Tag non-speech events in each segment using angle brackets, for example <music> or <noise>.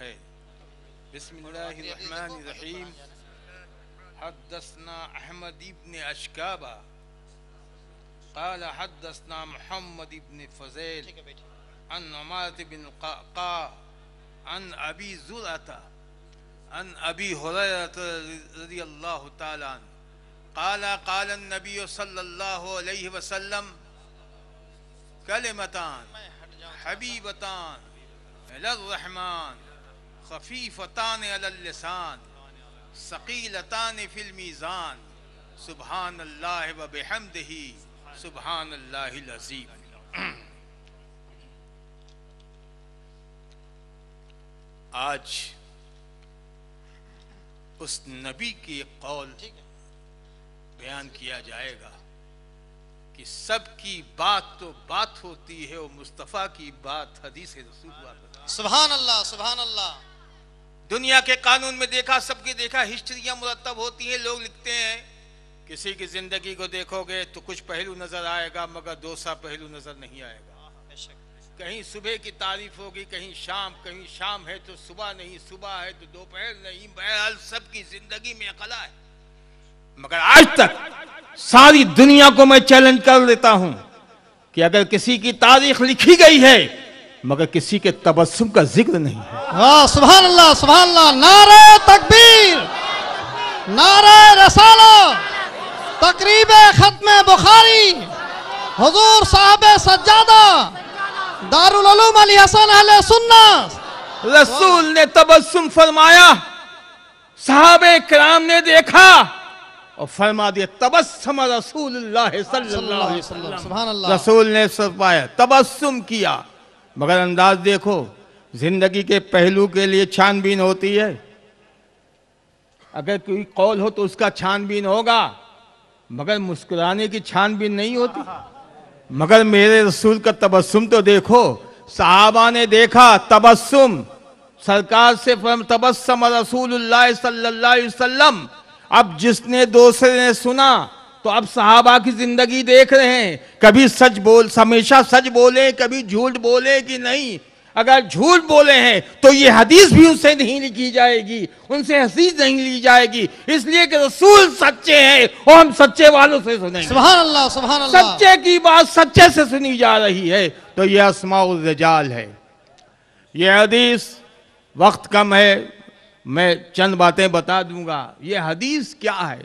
है बिस्मिल्लाहिर्रहमानिर्रहीम हदसना अहमद इबन अशकाबा قال حدثنا محمد بن فزيل عن عمارة بن قاقا عن أبي زرعة عن أبي هريرة رضي الله تعالى عنه قال قال النبي صلى الله عليه وسلم كلمتان حبيبتان إلى الرحمن खफीफतान अलसान शकीलतान फिल्मीज़ान सुबहान अल्लाह ही सुबहान आज उस नबी की कौल बयान किया जाएगा कि सबकी बात तो बात होती है और मुस्तफ़ा की बात हदीस रसूल सुबहान अल्लाह सुबहान अल्लाह दुनिया के कानून में देखा सबकी देखा हिस्ट्रिया मुरतब होती हैं लोग लिखते हैं किसी की ज़िंदगी को देखोगे तो कुछ पहलू नज़र आएगा मगर दो सा पहलू नज़र नहीं आएगा कहीं सुबह की तारीफ होगी कहीं शाम कहीं शाम है तो सुबह नहीं सुबह है तो दोपहर नहीं बहरहाल सबकी ज़िंदगी में अकला है मगर आज तक सारी दुनिया को मैं चैलेंज कर देता हूं कि अगर किसी की तारीख लिखी गई है मगर किसी के तबस्सुम का जिक्र नहीं है वाह सुबह नारे तकबीर नारे रसाला तकरीब खत्म बुखारी हजूर साहब सज्जादा दारूम अली हसन अल सुन्ना रसूल ने तबस्सुम फरमाया साहब कराम ने देखा और फरमा दिया तबस्सम रसूल रसूल ने फरमाया तबस्सुम किया मगर अंदाज देखो जिंदगी के पहलू के लिए छानबीन होती है अगर कोई कौल हो तो उसका छानबीन होगा मगर मुस्कुराने की छानबीन नहीं होती मगर मेरे रसूल का तबस्सुम तो देखो साहबा ने देखा तबस्सुम सरकार से तबस्सम रसूल सल्लल्लाहु अलैहि वसल्लम अब जिसने दूसरे ने सुना तो अब साहबा की जिंदगी देख रहे हैं कभी सच बोल हमेशा सच बोले कभी झूठ बोले कि नहीं अगर झूठ बोले हैं तो ये हदीस भी उनसे नहीं लिखी जाएगी उनसे हसीस नहीं ली जाएगी इसलिए कि रसूल सच्चे हैं और हम सच्चे वालों से सुने सच्चे की बात सच्चे से सुनी जा रही है तो यह असमाजाल है यह हदीस वक्त कम है मैं चंद बातें बता दूंगा यह हदीस क्या है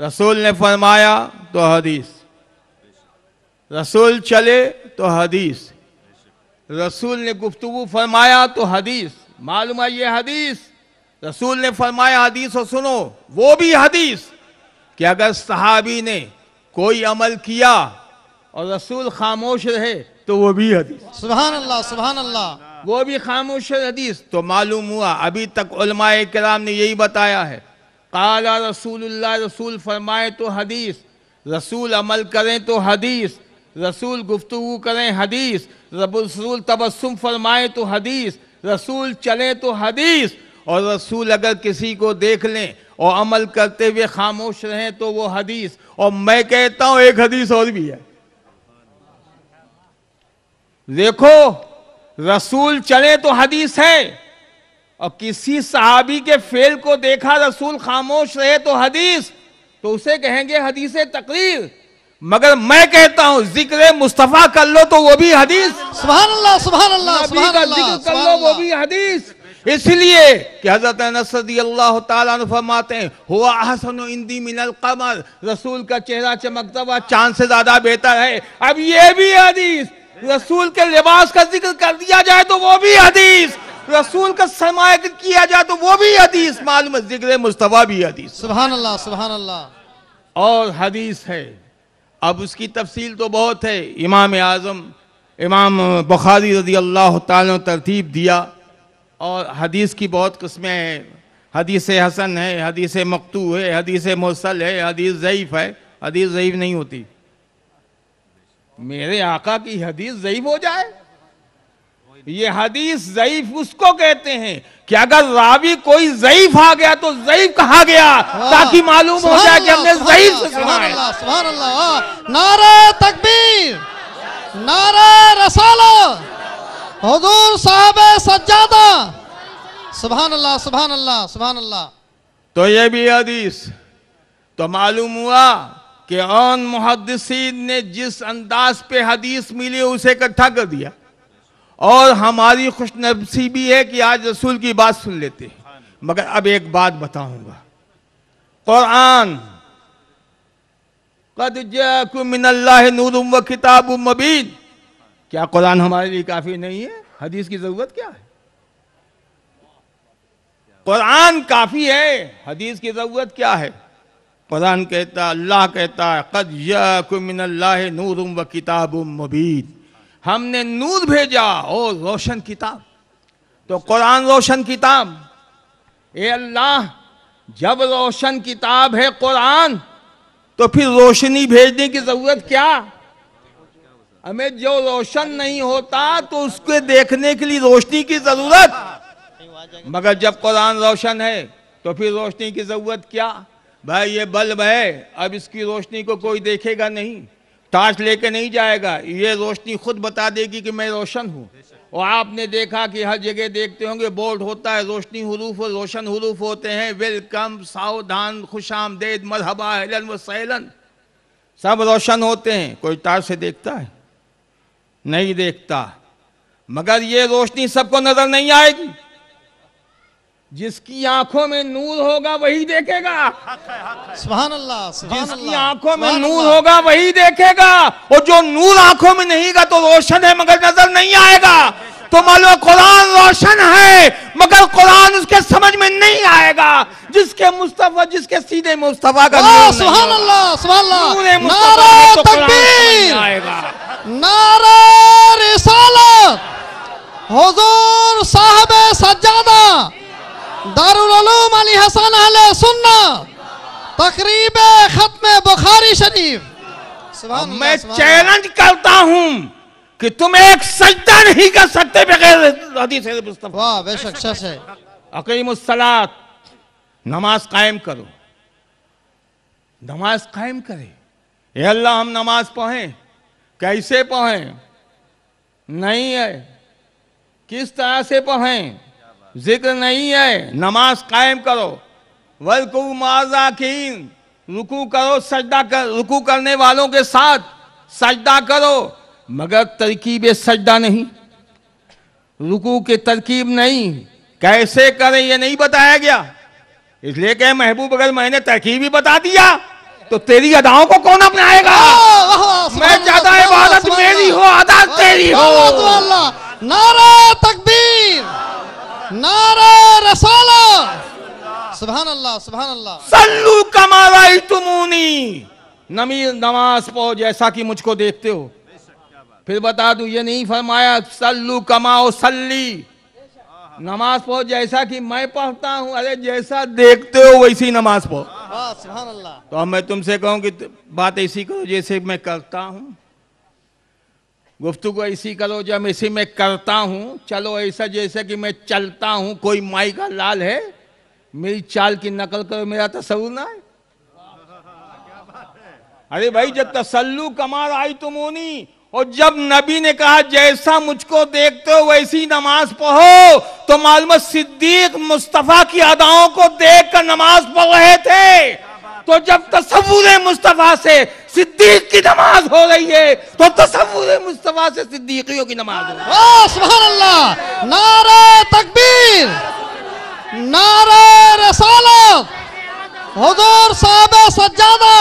रसूल ने फरमाया तो हदीस रसूल चले तो हदीस रसूल ने गुफ्तु फरमाया तो हदीस मालूम है ये हदीस रसूल ने फरमाया हदीस और सुनो वो भी हदीस कि अगर सहाबी ने कोई अमल किया और रसूल खामोश रहे तो वो भी हदीस सुबह अल्लाह सुबह अल्लाह वो भी खामोश हदीस तो मालूम हुआ अभी तक उलमाए कराम ने यही बताया है काला रसूल रसूल फरमाए तो हदीस रसूल अमल करें तो हदीस रसूल गुफ्तु करें हदीस रसूल तबस्सुम फरमाए तो हदीस रसूल चले तो हदीस और रसूल अगर किसी को देख लें और अमल करते हुए खामोश रहें तो वो हदीस और मैं कहता हूं एक हदीस और भी है देखो रसूल चले तो हदीस है और किसी सहाबी के फेल को देखा रसूल खामोश रहे तो हदीस तो उसे कहेंगे हदीस तकरीर मगर मैं कहता हूं जिक्र मुस्तफा कर लो तो वो भी हदीस जिक्र कर लो वो भी हदीस इसलिए कि हजरत नसदी अल्लाह फरमाते हैं हुआ अहसन इंदी मिनल कमर रसूल का चेहरा चमकता हुआ चांद से ज्यादा बेहतर है अब ये भी हदीस रसूल के लिबास का जिक्र कर दिया जाए तो वो भी हदीस रसूल का समायत किया जाए तो वो भी हदीस मालूम जिक्र मुस्तफ़ा भी हदीस सुबहान अल्लाह सुबहान अल्लाह और हदीस है अब उसकी तफसील तो बहुत है इमाम आज़म इमाम बखारी रजी अल्लाह तरतीब दिया और हदीस की बहुत कस्में हैं हदीस हसन है हदीस मकतू है हदीस मौसल है हदीस ज़यीफ़ है हदीस ज़यीफ़ नहीं होती मेरे आका की हदीस ज़यीफ़ हो जाए ये हदीस जईफ उसको कहते हैं कि अगर रावी कोई जईफ आ गया तो जईफ कहा गया ताकि मालूम हो जाए कि हमने जईफ से सुना है नारे तकबीर नारे रसाल हजूर साहब सज्जादा सुबह अल्लाह सुबह अल्लाह सुबह अल्लाह तो ये भी हदीस तो मालूम हुआ कि ऑन मुहदसिन ने जिस अंदाज पे हदीस मिली उसे इकट्ठा कर दिया और हमारी नसीबी है कि आज रसूल की बात सुन लेते हैं मगर अब एक बात बताऊंगा कुरान कदमिनल्लाह नूर व किताब मबीन क्या कुरान हमारे लिए काफ़ी नहीं है हदीस की ज़रूरत क्या है कुरान काफ़ी है हदीस की ज़रूरत क्या है कुरान कहता अल्लाह कहता है कद यकुमिनल्लाह नूर व किताब मबीन हमने नूर भेजा ओ रोशन किताब तो कुरान रोशन किताब ए अल्लाह जब रोशन किताब है कुरान तो फिर रोशनी भेजने की ज़रूरत क्या हमें जो रोशन नहीं होता तो उसके देखने के लिए रोशनी की ज़रूरत मगर जब कुरान रोशन है तो फिर रोशनी की ज़रूरत क्या भाई ये बल्ब है अब इसकी रोशनी को कोई देखेगा नहीं ताश लेके नहीं जाएगा ये रोशनी खुद बता देगी कि मैं रोशन हूँ और आपने देखा कि हर जगह देखते होंगे बोर्ड होता है रोशनी हरूफ और रोशन हरूफ होते हैं वेलकम सावधान आमदेद मरहबा हलन व सैलन सब रोशन होते हैं कोई तार से देखता है नहीं देखता मगर ये रोशनी सबको नज़र नहीं आएगी जिसकी आंखों में नूर होगा वही देखेगा सुहान अल्लाह जिसकी आंखों में नूर होगा वही देखेगा और जो नूर आंखों में नहीं का तो रोशन है मगर नजर नहीं आएगा तो मालूम कुरान रोशन है मगर कुरान उसके समझ में नहीं आएगा जिसके मुस्तफा जिसके सीधे मुस्तफा का सुहान अल्लाह सुहान अल्लाह नारा तो तकबीर नारा रिसालत हुजूर साहब सज्जादा दारुल उलूम अली हसन अहले सुन्ना तकरीब खत्म बुखारी शरीफ मैं चैलेंज करता हूँ कि तुम एक सजदा नहीं कर सकते बगैर हदीस वाह बेशक सच है अकीम सलात नमाज कायम करो नमाज कायम करे ये अल्लाह हम नमाज पढ़े कैसे पढ़े नहीं है किस तरह से पढ़े जिक्र नहीं है नमाज कायम करो वलकू माजाकीन रुकू करो सजदा कर रुकू करने वालों के साथ सजदा करो मगर तरकीब सजदा नहीं रुकू के तरकीब नहीं कैसे करें ये नहीं बताया गया इसलिए कह महबूब अगर मैंने तरकीब ही बता दिया तो तेरी अदाओं को कौन अपनाएगा मैं ज्यादा इबादत मेरी हो अदा तेरी हो नारा तकबीर नमी नमाज पढ़ो जैसा कि मुझको देखते हो फिर बता दू ये नहीं फरमाया सल्लू कमाओ सल्ली नमाज पढ़ो जैसा कि मैं पढ़ता हूँ अरे जैसा देखते हो वैसी नमाज पढ़ो तो मैं तुमसे कहूँ कि बात ऐसी करो जैसे मैं करता हूँ गुफ्तु को ऐसी करो जब इसी में करता हूँ चलो ऐसा जैसा कि मैं चलता हूँ कोई माई का लाल है मेरी चाल की नकल करो मेरा तस्वूर ना है अरे भाई जब तसल्लु कमार आई तुम होनी और जब नबी ने कहा जैसा मुझको देखते हो वैसी नमाज पढ़ो तो मालूम सिद्दीक मुस्तफ़ा की अदाओं को देख कर नमाज पढ़ रहे थे तो जब तस्वूर मुस्तफ़ा से सिद्दीक की नमाज हो रही है तो तस्वुर मुस्तफ़ा से सिद्दीकियों की नमाज हो अल्लाह नारे तकबीर नारे रसालत हजूर साहब सज्जादा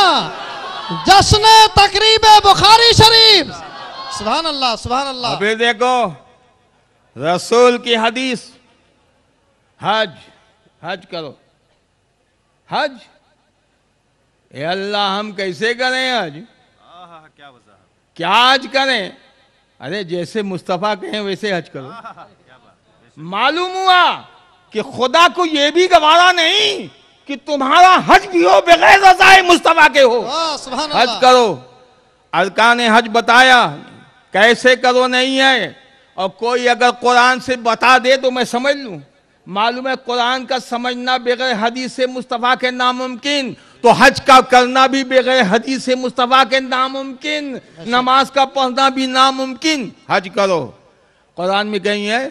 जश्न तकरीब बुखारी शरीफ सुबह अल्लाह सुबह अल्लाह अभी देखो रसूल की हदीस हज हज करो हज ए अल्लाह हम कैसे करें आज हाँ, हाँ, हाँ, क्या वजाहत क्या आज करें अरे जैसे मुस्तफ़ा कहें वैसे हज करो मालूम हुआ कि खुदा को यह भी गवारा नहीं कि तुम्हारा हज भी हो बगैर रजाए मुस्तफ़ा के हो हज करो अरकान हज बताया कैसे करो नहीं है और कोई अगर कुरान से बता दे तो मैं समझ लू मालूम है कुरान का समझना बगैर हदीस से मुस्तफ़ा के नामुमकिन तो हज का करना भी बगैर हदीस मुस्तफ़ा के नामुमकिन अच्छा। नमाज का पढ़ना भी नामुमकिन हज करो कुरान में कही है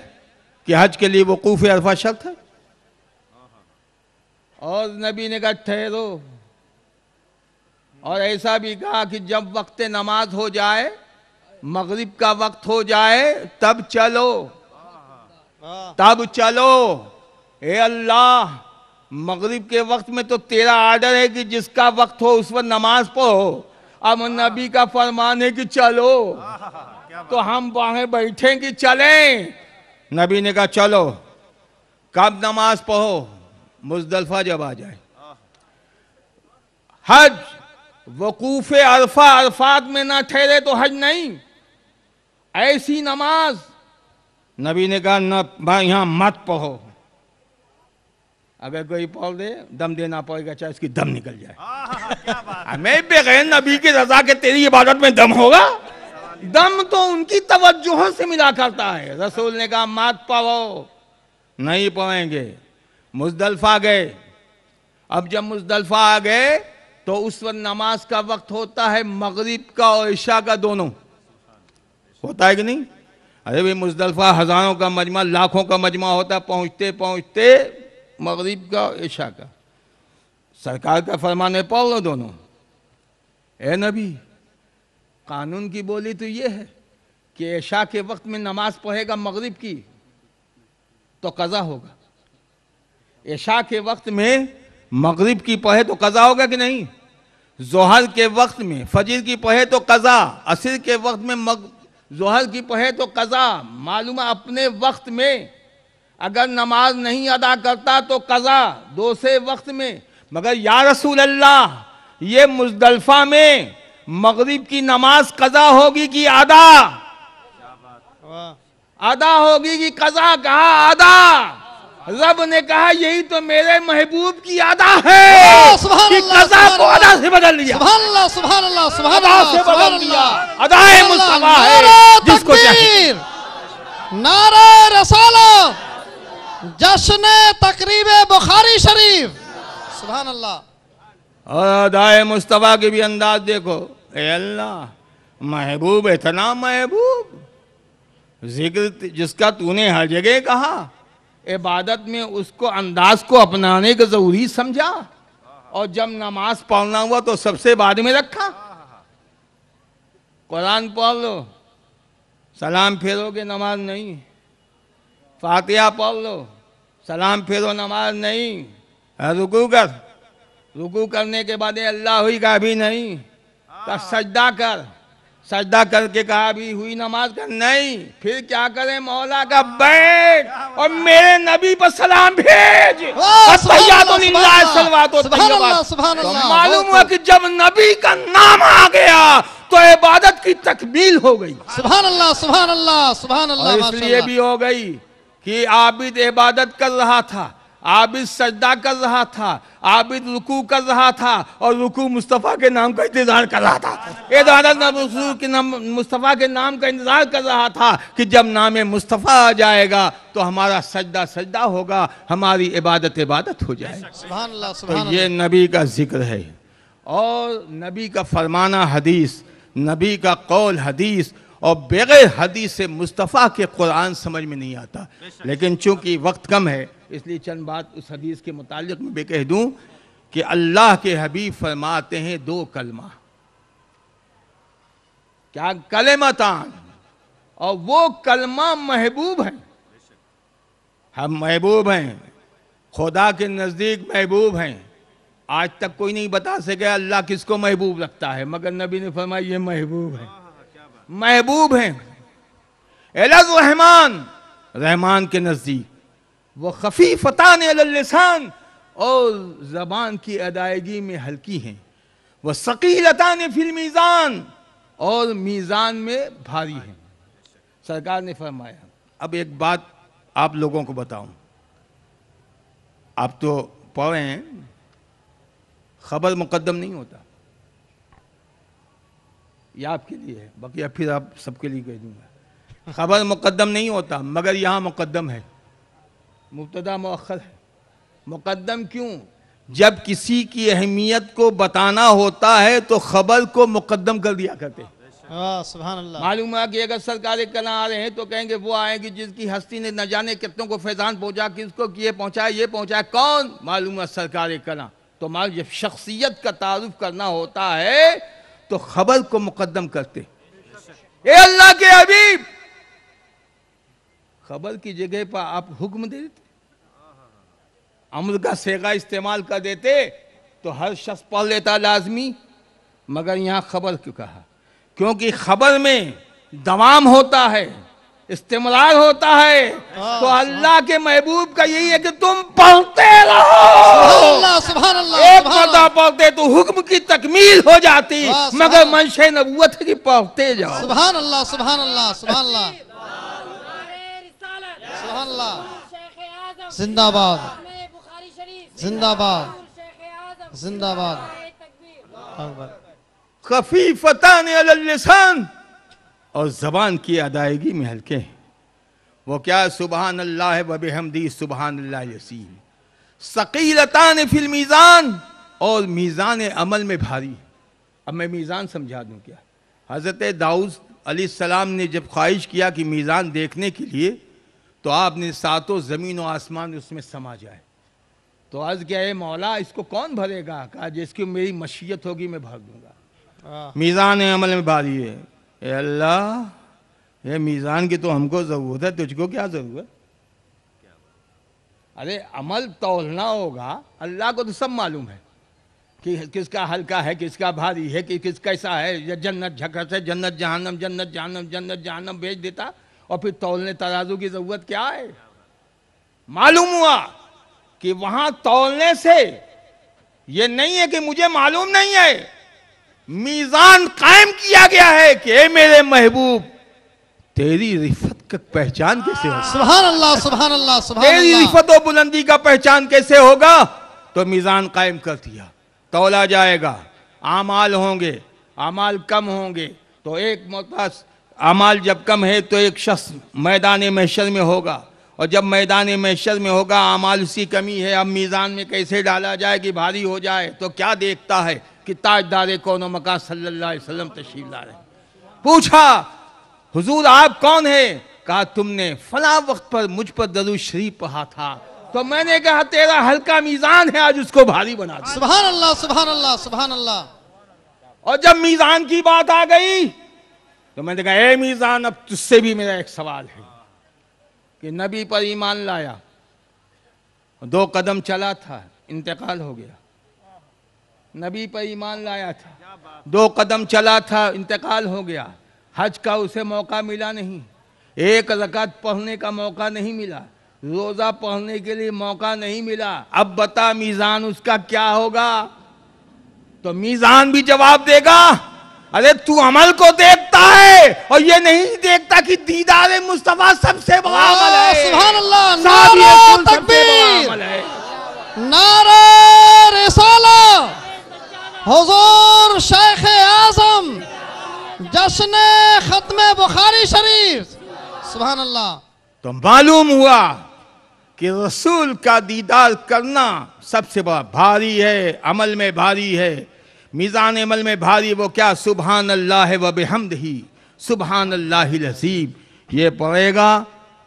कि हज के लिए वकूफ़ अरफा शर्त है और नबी ने कहा ठहरो और ऐसा भी कहा कि जब वक्त नमाज हो जाए मगरिब का वक्त हो जाए तब चलो तब चलो ए अल्लाह मगरिब के वक्त में तो तेरा आर्डर है कि जिसका वक्त हो उस पर नमाज पढ़ो अब नबी का फरमान है कि चलो तो हम वहां बैठे कि चले नबी ने कहा चलो कब नमाज पढ़ो मुजदलफा जब आ जाए हज वकूफ अरफा अरफात में ना ठहरे तो हज नहीं ऐसी नमाज नबी ने कहा ना यहां मत पढ़ो अगर कोई पौल दे दम देना पड़ेगा चाहे उसकी दम निकल जाए मैं बेगैर नबी की रजा के तेरी इबादत में दम होगा दम तो उनकी तवज्जो से मिला करता है रसूल ने कहा मात पाओ नहीं पाएंगे मुजदलफा गए अब जब मुजदलफा आ गए तो उस वक्त नमाज का वक्त होता है मगरिब का और ईशा का दोनों होता है कि नहीं अरे भाई मुजदलफा हज़ारों का मजमा लाखों का मजमा होता है पहुंचते पहुंचते मगरिब का और ईशा का सरकार का फरमान पढ़ लो दोनों ए नबी कानून की बोली तो ये है कि ऐशा के वक्त में नमाज पढ़ेगा मगरिब की तो कज़ा होगा ऐशा के वक्त में मगरिब की पढ़े तो कज़ा होगा कि नहीं जोहर के वक्त में फजीर की पढ़े तो कज़ा असर के वक्त में मग जोहर की पढ़े तो कज़ा मालूम अपने वक्त में अगर नमाज नहीं अदा करता तो कज़ा दो से वक्त में मगर या रसूल अल्लाह ये मुजदलफा में मगरिब की नमाज कज़ा होगी कि आदा अदा होगी कि कज़ा कहा आदा रब ने कहा यही तो मेरे महबूब की अदा है कि कज़ा को अदा से बदल लिया से बदल लिया अदा है जिसको चाहिए नारा रसाला जश्न तकरीब बुखारी शरीफ सुबह अल्लाह और मुस्तफ़ा की भी अंदाज देखो अल्लाह महबूब इतना महबूब जिक्र जिसका तूने हर जगह कहा इबादत में उसको अंदाज को अपनाने का ज़रूरी समझा और जब नमाज पढ़ना हुआ तो सबसे बाद में रखा कुरान पढ़ लो सलाम फेरोगे नमाज नहीं है फातिया पढ़ लो सलाम फेरो नमाज नहीं हाँ, रुकू कर रुकू करने के बाद अल्लाह हुई का भी नहीं का हाँ। सजदा कर सजदा करके कहा भी हुई नमाज का नहीं फिर क्या करें मौला का हाँ। बैठ और मेरे नबी पर सलाम भेज तो मालूम हुआ कि जब नबी का नाम आ गया तो इबादत की तकबील हो गई सुबह अल्लाह सुबह अल्लाह सुबह अल्लाह इसलिए भी हो गई कि आबिद इबादत कर रहा था आबिद सजदा कर रहा था आबिद रुकू कर रहा था और रुकू मुस्तफ़ा के नाम का इंतज़ार कर रहा था इबादत के नाम मुस्तफ़ा के नाम का इंतज़ार कर रहा था कि जब नाम मुस्तफ़ा आ जाएगा तो हमारा सजदा सजदा होगा हमारी इबादत इबादत हो जाएगी तो ये नबी का जिक्र है और नबी का फरमाना हदीस नबी का कौल हदीस और बगैर हदीस मुस्तफ़ा के कुरान समझ में नहीं आता लेकिन चूंकि वक्त कम है इसलिए चंद बात उस हदीस के मुतालिक मैं कह दूँ कि अल्लाह के हबीब फरमाते हैं दो कलमा क्या कलमतान और वो कलमा महबूब है हम महबूब हैं खुदा के नज़दीक महबूब हैं आज तक कोई नहीं बता सके अल्लाह किसको महबूब रखता है मगर नबी ने फरमाया ये महबूब है महबूब हैं एलज रहमान रहमान के नज़दीक वह खफ़ी फ़तान और ज़बान की अदायगी में हल्की हैं वह ने फिर मीज़ान और मीज़ान में भारी हैं सरकार ने फरमाया अब एक बात आप लोगों को बताऊं आप तो पढ़े हैं खबर मुकदम नहीं होता ये आपके लिए है बाकी अब फिर आप सबके लिए कह दूंगा खबर मुकदम नहीं होता मगर यहाँ मुकदम है मुबतदा मौखर है मुकदम क्यों जब किसी की अहमियत को बताना होता है तो खबर को मुकदम कर दिया करते हाँ, मालूम है कि अगर सरकार कला आ रहे हैं तो कहेंगे वो आएंगे जिसकी हस्ती ने न जाने कितनों को फैजान पहुंचा किसको ये पहुंचाए ये पहुंचाए कौन मालूम है सरकार कला तो मालूम जब शख्सियत का तारुफ करना होता है तो खबर को मुकदम करते ए अल्लाह के अबीब खबर की जगह पर आप हुक्म दे देते अमर का सेगा इस्तेमाल कर देते तो हर शख्स पढ़ लेता लाजमी मगर यहां खबर क्यों कहा क्योंकि खबर में दवाम होता है इस्तेमाल होता है हाँ, तो हाँ। अल्लाह के महबूब का यही है कि तुम पढ़ते रहो एक पर्दा पढ़ते तो हुक्म की तकमील हो जाती मगर मनशे नबूत की पढ़ते जाओ सुबह अल्लाह सुबह अल्लाह सुबह अल्लाह सुबह अल्लाह जिंदाबाद जिंदाबाद जिंदाबाद कफी फता और ज़बान की अदायगी में हल्के हैं वो क्या सुबहान अल्लाह वब हमदी सुबहान अल्लासीम सकीलतान फिल मीज़ान और मीज़ान अमल में भारी अब मैं मीज़ान समझा दूँ क्या हज़रत दाऊद सलाम ने जब ख्वाहिश किया कि मीज़ान देखने के लिए तो आपने सातों ज़मीन और आसमान उसमें समा जाए तो आज क्या है मौला इसको कौन भरेगा कहा जिसकी मेरी मशीयत होगी मैं भर दूंगा हाँ। मीज़ान अमल में भारी है अल्लाह ये मीज़ान की तो हमको ज़रूरत है तुझको क्या ज़रूरत अरे अमल तोलना होगा अल्लाह को तो सब मालूम है कि किसका हल्का है किसका भारी है कि किस कैसा है या जन्नत झकस है जन्नत जहनम जन्नत जहनम जन्नत जहनम भेज देता और फिर तोलने तराजू की ज़रूरत क्या है मालूम हुआ कि वहाँ तोलने से ये नहीं है कि मुझे मालूम नहीं है मीजान कायम किया गया है कि मेरे महबूब तेरी रिफत का पहचान कैसे होगा सुबह अल्लाह सुबह अल्लाह सुबह तेरी रिफत और बुलंदी का पहचान कैसे होगा तो मीजान कायम कर दिया तोला जाएगा आमाल होंगे आमाल कम होंगे तो एक मोतास अमाल जब कम है तो एक शख्स मैदान महशर में होगा और जब मैदान महशर में होगा अमाल उसी कमी है अब मीज़ान में कैसे डाला जाए कि भारी हो जाए तो क्या देखता है कि ताजदार कौन मकान सल्लाम वसलम तशील ला रहे पूछा हुजूर आप कौन है कहा तुमने फला वक्त पर मुझ पर दरू शरीफ पढ़ा था तो मैंने कहा तेरा हल्का मीज़ान है आज उसको भारी बना सुबह अल्लाह सुबह अल्लाह सुबह अल्लाह और जब मीज़ान की बात आ गई तो मैंने कहा ए मीज़ान अब तुझसे भी मेरा एक सवाल है कि नबी पर ईमान लाया दो कदम चला था इंतकाल हो गया नबी पर ईमान लाया था दो कदम चला था इंतकाल हो गया हज का उसे मौका मिला नहीं एक रकात पढ़ने का मौका नहीं मिला रोज़ा पढ़ने के लिए मौका नहीं मिला अब बता मीज़ान उसका क्या होगा तो मीज़ान भी जवाब देगा अरे तू अमल को देखता है और ये नहीं देखता कि दीदार मुस्तफ़ा सबसे बड़ा अमल जश्न खत्म बुखारी शरीफ सुबह अल्लाह तो मालूम हुआ कि रसूल का दीदार करना सबसे बड़ा भारी है अमल में भारी है मीज़ान अमल में भारी वो क्या सुबहान अल्लाह व बेहमद ही सुबहान अल्लाह लसीब ये पड़ेगा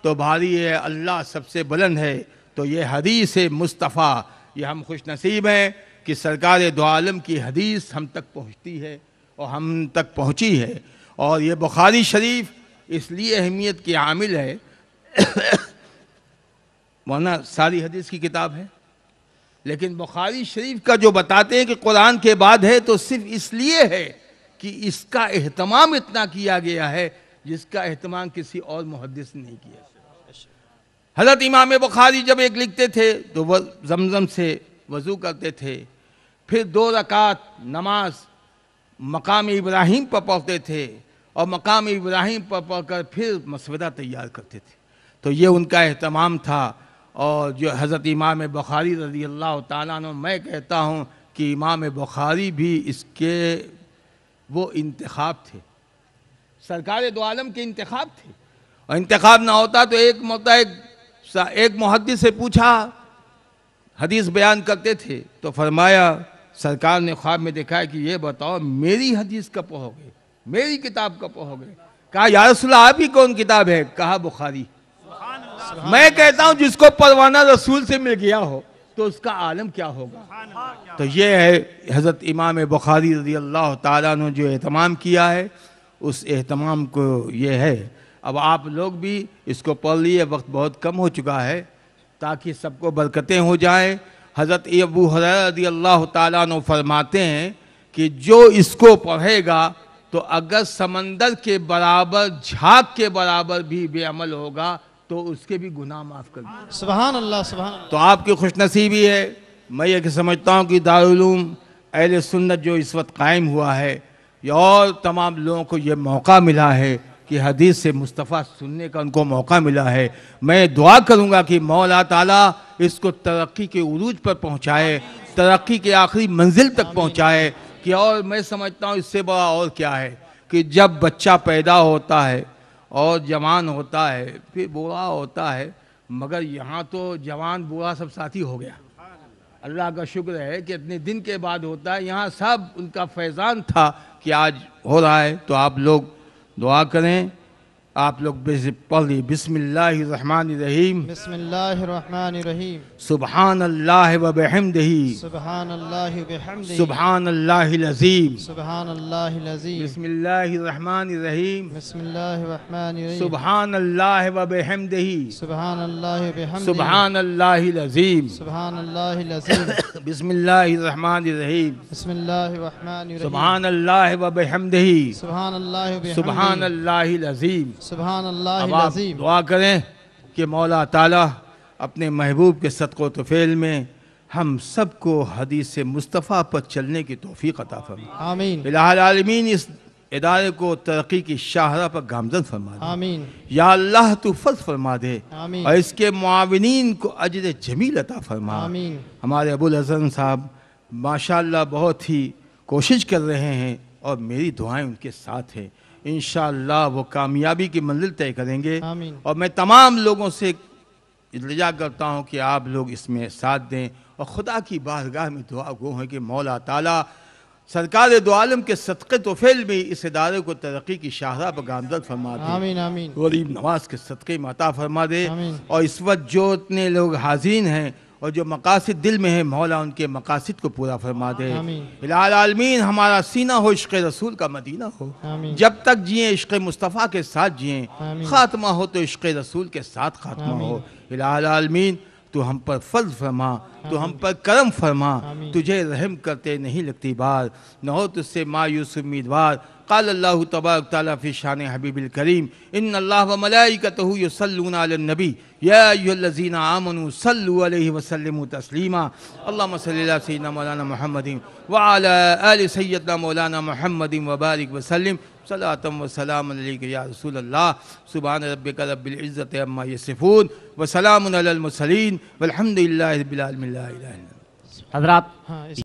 तो भारी है अल्लाह सबसे बुलंद है तो ये हदीस है मुस्तफ़ा ये हम खुश नसीब हैं कि सरकार दो आलम की हदीस हम तक पहुँचती है और हम तक पहुंची है और ये बुखारी शरीफ इसलिए अहमियत की आमिल है <coughs> वरना सारी हदीस की किताब है लेकिन बुखारी शरीफ का जो बताते हैं कि कुरान के बाद है तो सिर्फ इसलिए है कि इसका अहतमाम इतना किया गया है जिसका अहतमाम किसी और मुहदस ने नहीं किया हजरत इमाम बुखारी जब एक लिखते थे तो वह जमजम से वज़ू करते थे फिर दो रकात नमाज मकाम इब्राहिम पर पहुँचते थे और मकाम इब्राहिम पर पहुँच फिर मसविदा तैयार करते थे तो ये उनका अहतमाम था और जो हज़रत इमाम बखारी रजी अल्लाह तु मैं कहता हूँ कि इमाम बखारी भी इसके वो इंतखब थे सरकार दो आलम के इंतखब थे और इंतखब ना होता तो एक मौता एक, एक मुहदस से पूछा हदीस बयान करते थे तो फरमाया सरकार ने ख्वाब में देखा है कि ये बताओ मेरी हदीस कब पढ़ोगे मेरी किताब कब पढ़ोगे कहा आप ही कौन किताब है कहा बुखारी मैं कहता हूं जिसको परवाना रसूल से मिल गया हो तो उसका आलम क्या होगा तो ये है हज़रत इमाम बुखारी रजी अल्लाह ताला ने जो एहतमाम किया है उस एहतमाम को ये है अब आप लोग भी इसको पढ़ लिए वक्त बहुत कम हो चुका है ताकि सबको बरकतें हो जाएं हज़रत अबू हरदी अल्लाह तु फरमाते हैं कि जो इसको पढ़ेगा तो अगर समंदर के बराबर झाक के बराबर भी बेअमल होगा तो उसके भी गुनाह माफ़ कर सुबहान अल्लाह सुबहान तो आपकी खुशनसीबी है मैं ये समझता हूँ कि दारूम अहल सुन्नत जो इस वक्त कायम हुआ है और तमाम लोगों को ये मौका मिला है कि हदीस से मुस्तफ़ा सुनने का उनको मौका मिला है मैं दुआ करूँगा कि मौला ताला इसको तरक्की के उरूज पर पहुँचाए तरक्की के आखिरी मंजिल तक पहुँचाए कि और मैं समझता हूँ इससे बड़ा और क्या है कि जब बच्चा पैदा होता है और जवान होता है फिर बूढ़ा होता है मगर यहाँ तो जवान बूढ़ा सब साथी हो गया अल्लाह का शुक्र है कि इतने दिन के बाद होता है यहाँ सब उनका फैज़ान था कि आज हो रहा है तो आप लोग दुआ करें आप लोग पढ़िए बिस्मिल्लाहिर्रहमानिर्रहीम बिस्मिल्लाहिर्रहमानिर्रहीम सुबहान अल्लाह अल्लाह व बिहमदिही सुबहान अल्लाह लजीम लजीम बिस्मिल्लाहिर्रहमानिर्रहीम बिस्मिल्लाहिर्रहमानिर्रहीम सुबहान अल्लाह व बिहमदिही लजीम सुबह दुआ करें कि मौला ताला अपने महबूब के सदको तफेल में हम सबको हदीस मुस्तफ़ा पर चलने की तोफ़ी अता फिलहाल आलमीन इस इदारे को तरक्की की शाहरा पर गामजन फरमा दे आमीन या अल्लाह तो फल फरमा दे आमीन और इसके मुआवनीन को अजर जमील अता फरमा आमीन हमारे अबुल हसन साहब माशाल्लाह बहुत ही कोशिश कर रहे हैं और मेरी दुआएं उनके साथ हैं इन वो कामयाबी की मंजिल तय करेंगे और मैं तमाम लोगों से इतजा करता हूँ कि आप लोग इसमें साथ दें और ख़ुदा की बारगाह में दुआ गो हैं कि मौला ताला सरकार दो आलम के सदक़े तोफ़ेल में इस इदारे को तरक्की की शाहरा पर गामजद फरमा दे आमीन आमीन गरीब नवाज के सदक़े माता फरमा दे और इस वक्त जो इतने लोग हाजिन हैं और जो मकासद दिल में है मौला उनके मकासद को पूरा फरमा दे आलमीन हमारा सीना हो इश्क रसूल का मदीना हो जब तक जिए इश्क मुस्तफ़ा के साथ जिए ख़ात्मा हो तो इश्क रसूल के साथ ख़ात्मा हो आलमीन तो हम पर फर्ज फरमा तो हम पर करम फरमा तुझे रहम करते नहीं लगती बार न हो तुझसे मायूस उम्मीदवार قال الله تبارك وتعالى في شان حبيب الكريم إن الله وملائكته يصلون على النبي يا أيها الذين آمنوا صلوا عليه وسلموا تسليما اللهم صل على سيدنا مولانا محمد وعلى آل سيدنا مولانا محمد وبارك وسلم صلاة وسلام عليك يا رسول الله سبحان ربك رب العزة عما يصفون وسلام على المرسلين والحمد لله رب العالمين لا إله إلا حضرات